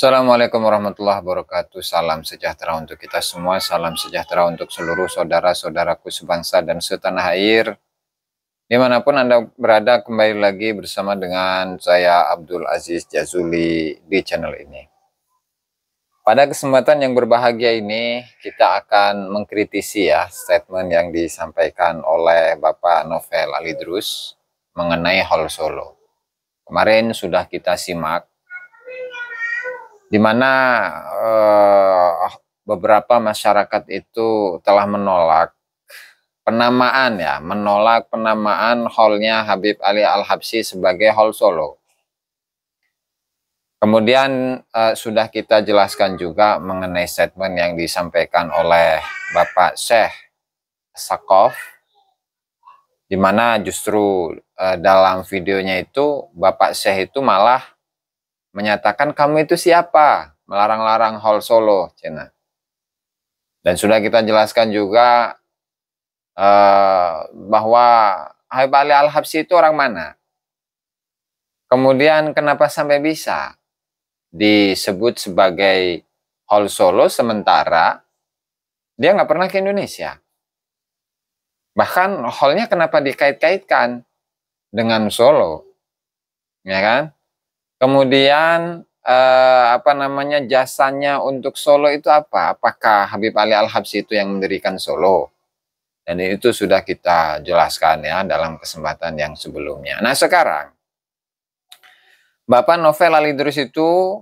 Assalamualaikum warahmatullahi wabarakatuh. Salam sejahtera untuk kita semua. Salam sejahtera untuk seluruh saudara-saudaraku sebangsa dan setanah air. Dimanapun Anda berada, kembali lagi bersama dengan saya Abdul Aziz Jazuli di channel ini. Pada kesempatan yang berbahagia ini, kita akan mengkritisi ya statement yang disampaikan oleh Bapak Novel Alidrus mengenai Hall Solo. Kemarin sudah kita simak di mana uh, beberapa masyarakat itu telah menolak penamaan ya, menolak penamaan hallnya Habib Ali Al-Habsi sebagai hall Solo. Kemudian eh, sudah kita jelaskan juga mengenai statement yang disampaikan oleh Bapak Syekh Sakov di mana justru eh, dalam videonya itu Bapak Syekh itu malah menyatakan kamu itu siapa, melarang-larang hall solo, Cina. Dan sudah kita jelaskan juga uh, bahwa Habib Ali Al-Habsi itu orang mana. Kemudian kenapa sampai bisa disebut sebagai hall solo sementara dia nggak pernah ke Indonesia. Bahkan hallnya kenapa dikait-kaitkan dengan Solo, ya kan? Kemudian eh, apa namanya jasanya untuk Solo itu apa? Apakah Habib Ali Al-Habsi itu yang mendirikan Solo? Dan itu sudah kita jelaskan ya dalam kesempatan yang sebelumnya. Nah sekarang Bapak Novel Ali Drus itu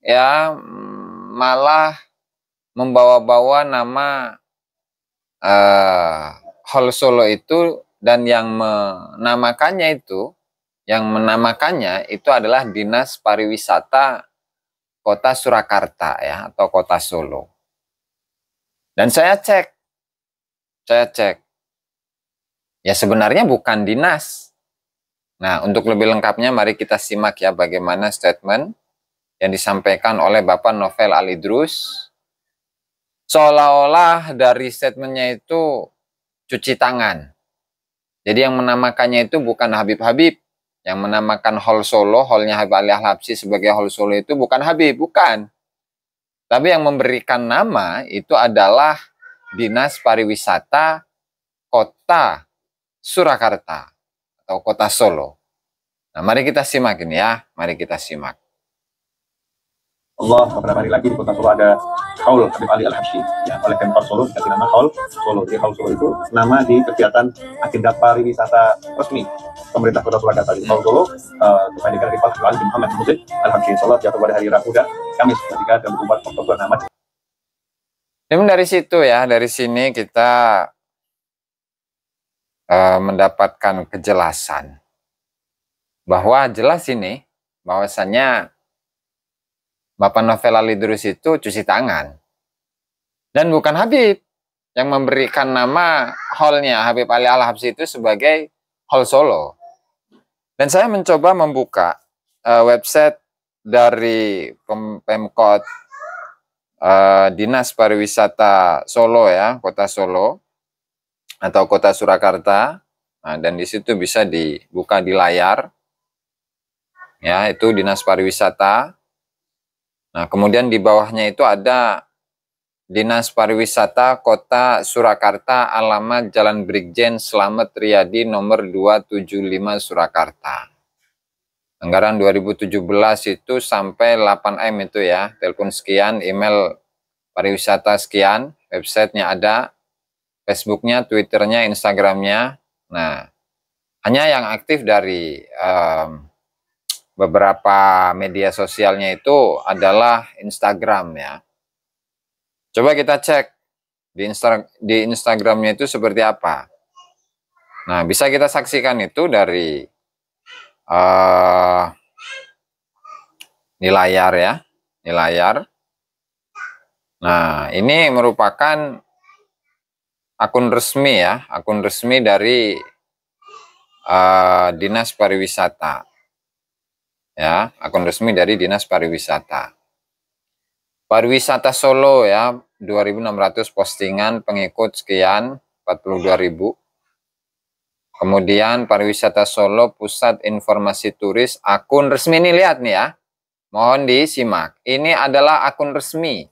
ya mm, malah membawa-bawa nama eh, Hall Solo itu dan yang menamakannya itu yang menamakannya itu adalah Dinas Pariwisata Kota Surakarta ya atau Kota Solo. Dan saya cek, saya cek, ya sebenarnya bukan dinas. Nah untuk lebih lengkapnya mari kita simak ya bagaimana statement yang disampaikan oleh Bapak Novel Alidrus. Seolah-olah dari statementnya itu cuci tangan. Jadi yang menamakannya itu bukan Habib Habib, yang menamakan Hall Solo, Hallnya Habib Ali al sebagai Hall Solo itu bukan Habib, bukan. Tapi yang memberikan nama itu adalah Dinas Pariwisata Kota Surakarta atau Kota Solo. Nah, mari kita simak ini ya, mari kita simak. Allah beberapa hari lagi di kota Solo ada Haul Habib Ali Al-Habsyi ya, oleh Pemkot Solo dikasih nama Haul Solo jadi Haul Solo itu nama di kegiatan agenda pariwisata resmi pemerintah kota Solo di Haul Solo uh, eh, kependekan dari Pak Ali Muhammad Muzid Al-Habsyi Solo jatuh pada hari Rabu dan Kamis ketika 24 Oktober nama Memang dari situ ya dari sini kita uh, mendapatkan kejelasan bahwa jelas ini bahwasannya Bapak Novela Lidrus itu cuci tangan. Dan bukan Habib yang memberikan nama hallnya Habib Ali Al-Habsi itu sebagai hall Solo. Dan saya mencoba membuka uh, website dari Pem Pemkot uh, Dinas Pariwisata Solo ya, Kota Solo atau Kota Surakarta. Nah, dan di situ bisa dibuka di layar. Ya, itu Dinas Pariwisata Nah, kemudian di bawahnya itu ada Dinas Pariwisata Kota Surakarta, alamat Jalan Brigjen Slamet Riyadi nomor 275 Surakarta. Anggaran 2017 itu sampai 8M itu ya, telepon sekian, email pariwisata sekian, websitenya ada, Facebooknya, Twitternya, Instagramnya. Nah, hanya yang aktif dari um, beberapa media sosialnya itu adalah Instagram ya. Coba kita cek di, Insta di Instagramnya itu seperti apa. Nah, bisa kita saksikan itu dari uh, di layar ya, di layar. Nah, ini merupakan akun resmi ya, akun resmi dari uh, Dinas Pariwisata ya akun resmi dari Dinas Pariwisata. Pariwisata Solo ya 2.600 postingan pengikut sekian 42.000. Kemudian Pariwisata Solo Pusat Informasi Turis akun resmi ini lihat nih ya. Mohon disimak. Ini adalah akun resmi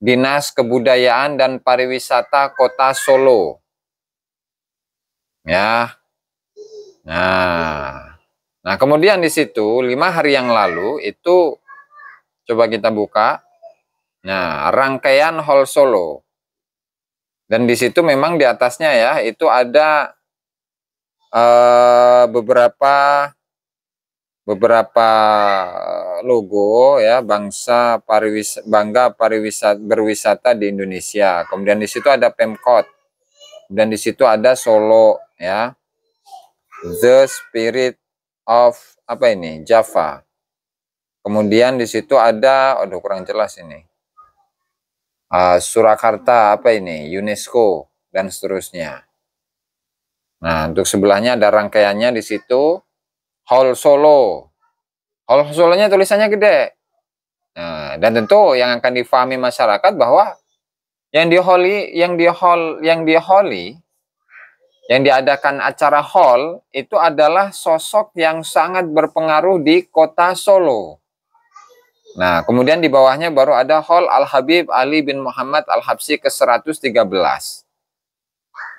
Dinas Kebudayaan dan Pariwisata Kota Solo. Ya. Nah, Nah, kemudian di situ lima hari yang lalu itu coba kita buka. Nah, rangkaian Hall Solo. Dan di situ memang di atasnya ya itu ada uh, beberapa beberapa eh, logo ya bangsa pariwis bangga pariwisata berwisata di Indonesia. Kemudian di situ ada Pemkot. Dan di situ ada Solo ya. The Spirit of apa ini Java. Kemudian di situ ada, aduh kurang jelas ini. Uh, Surakarta apa ini UNESCO dan seterusnya. Nah untuk sebelahnya ada rangkaiannya di situ Hall Solo. Hall Solonya tulisannya gede. Nah, dan tentu yang akan difahami masyarakat bahwa yang di Holy, yang di Hall, yang di Holy yang diadakan acara hall itu adalah sosok yang sangat berpengaruh di kota Solo. Nah, kemudian di bawahnya baru ada Hall Al-Habib Ali bin Muhammad Al-Habsi ke-113.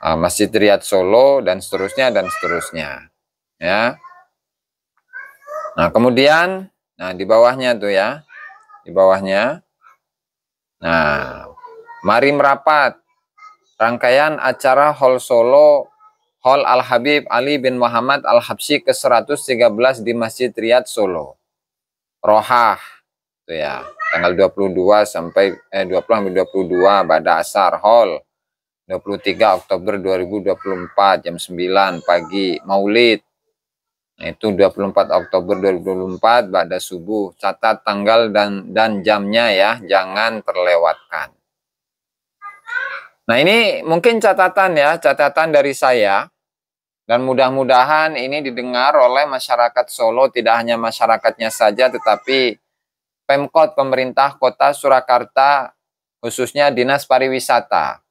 Ah, Masjid Riyad Solo dan seterusnya dan seterusnya. Ya. Nah, kemudian nah di bawahnya tuh ya. Di bawahnya. Nah, mari merapat rangkaian acara Hall Solo Hall Al-Habib Ali bin Muhammad Al-Habsyi ke-113 di Masjid Riyad Solo. Rohah, itu ya, tanggal 22 sampai eh, 20 sampai 22 pada asar Hall. 23 Oktober 2024 jam 9 pagi Maulid. Nah, itu 24 Oktober 2024 pada subuh. Catat tanggal dan dan jamnya ya, jangan terlewatkan. Nah, ini mungkin catatan ya, catatan dari saya. Dan mudah-mudahan ini didengar oleh masyarakat Solo, tidak hanya masyarakatnya saja, tetapi Pemkot Pemerintah Kota Surakarta, khususnya Dinas Pariwisata.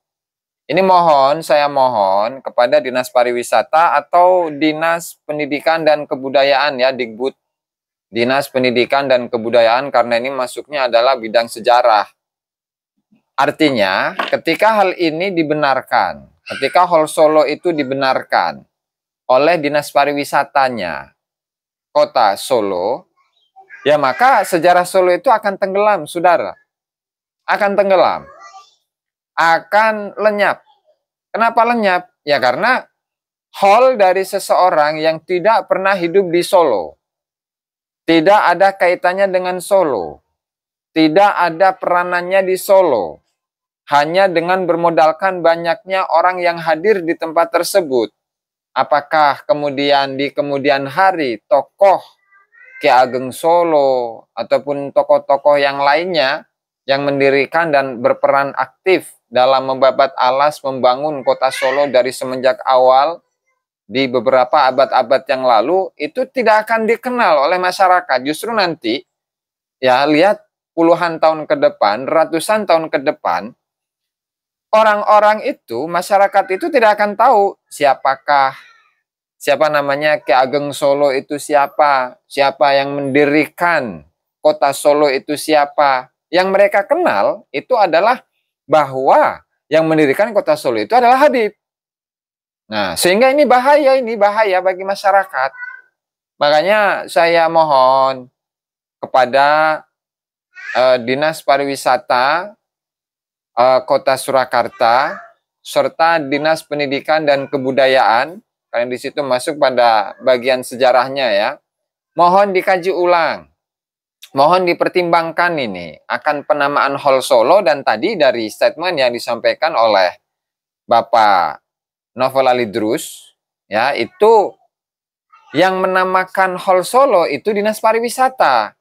Ini mohon, saya mohon kepada Dinas Pariwisata atau Dinas Pendidikan dan Kebudayaan ya, Digbud. Dinas Pendidikan dan Kebudayaan karena ini masuknya adalah bidang sejarah. Artinya, ketika hal ini dibenarkan, ketika hol Solo itu dibenarkan oleh Dinas Pariwisatanya Kota Solo, ya maka sejarah Solo itu akan tenggelam, saudara. Akan tenggelam. Akan lenyap. Kenapa lenyap? Ya karena hall dari seseorang yang tidak pernah hidup di Solo tidak ada kaitannya dengan Solo, tidak ada peranannya di Solo, hanya dengan bermodalkan banyaknya orang yang hadir di tempat tersebut. Apakah kemudian di kemudian hari tokoh Ki Ageng Solo ataupun tokoh-tokoh yang lainnya yang mendirikan dan berperan aktif dalam membabat alas membangun kota Solo dari semenjak awal di beberapa abad-abad yang lalu itu tidak akan dikenal oleh masyarakat. Justru nanti ya lihat puluhan tahun ke depan, ratusan tahun ke depan orang-orang itu, masyarakat itu tidak akan tahu siapakah siapa namanya Ki Ageng Solo itu siapa, siapa yang mendirikan kota Solo itu siapa. Yang mereka kenal itu adalah bahwa yang mendirikan kota Solo itu adalah Habib. Nah, sehingga ini bahaya, ini bahaya bagi masyarakat. Makanya saya mohon kepada eh, Dinas Pariwisata Eh, kota Surakarta serta Dinas Pendidikan dan Kebudayaan. Kalian di situ masuk pada bagian sejarahnya ya. Mohon dikaji ulang. Mohon dipertimbangkan ini akan penamaan Hall Solo dan tadi dari statement yang disampaikan oleh Bapak Novel Alidrus ya itu yang menamakan Hall Solo itu Dinas Pariwisata.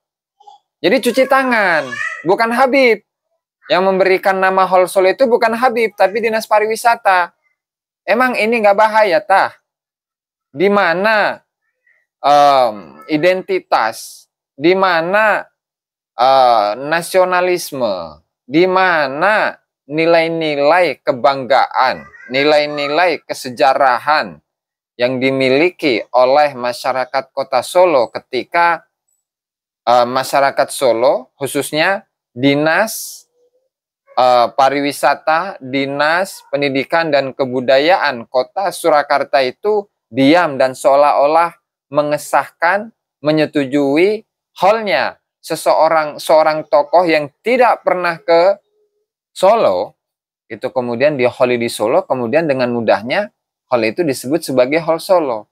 Jadi cuci tangan, bukan Habib. Yang memberikan nama Holsol itu bukan Habib, tapi dinas pariwisata. Emang ini nggak bahaya, tah? Di mana um, identitas, di mana uh, nasionalisme, di mana nilai-nilai kebanggaan, nilai-nilai kesejarahan yang dimiliki oleh masyarakat kota Solo ketika uh, masyarakat Solo, khususnya dinas uh, pariwisata, dinas, pendidikan dan kebudayaan kota Surakarta itu diam dan seolah-olah mengesahkan, menyetujui halnya seseorang seorang tokoh yang tidak pernah ke Solo itu kemudian di hall di Solo kemudian dengan mudahnya hall itu disebut sebagai hall Solo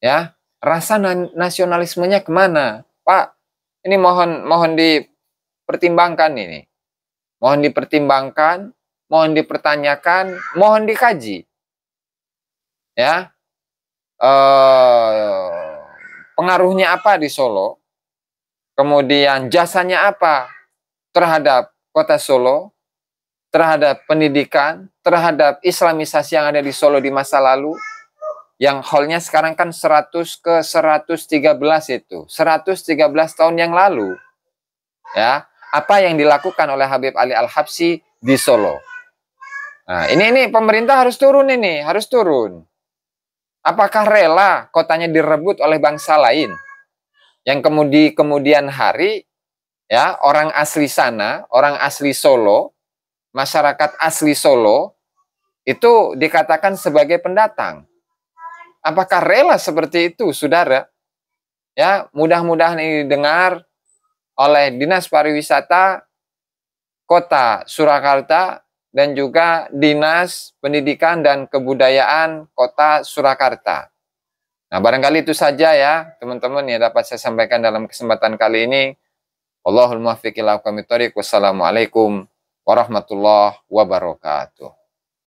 ya rasa nasionalismenya kemana Pak ini mohon mohon dipertimbangkan ini Mohon dipertimbangkan, mohon dipertanyakan, mohon dikaji. Ya, eh, pengaruhnya apa di Solo? Kemudian jasanya apa terhadap kota Solo, terhadap pendidikan, terhadap islamisasi yang ada di Solo di masa lalu? yang hallnya sekarang kan 100 ke 113 itu 113 tahun yang lalu ya apa yang dilakukan oleh Habib Ali Al-Habsi di Solo. Nah, ini ini pemerintah harus turun ini, harus turun. Apakah rela kotanya direbut oleh bangsa lain? Yang kemudi kemudian hari ya, orang asli sana, orang asli Solo, masyarakat asli Solo itu dikatakan sebagai pendatang. Apakah rela seperti itu, Saudara? Ya, mudah-mudahan ini dengar oleh Dinas Pariwisata Kota Surakarta dan juga Dinas Pendidikan dan Kebudayaan Kota Surakarta. Nah, barangkali itu saja ya, teman-teman yang dapat saya sampaikan dalam kesempatan kali ini. Allahumma muwaffiq ila Wassalamualaikum warahmatullahi wabarakatuh.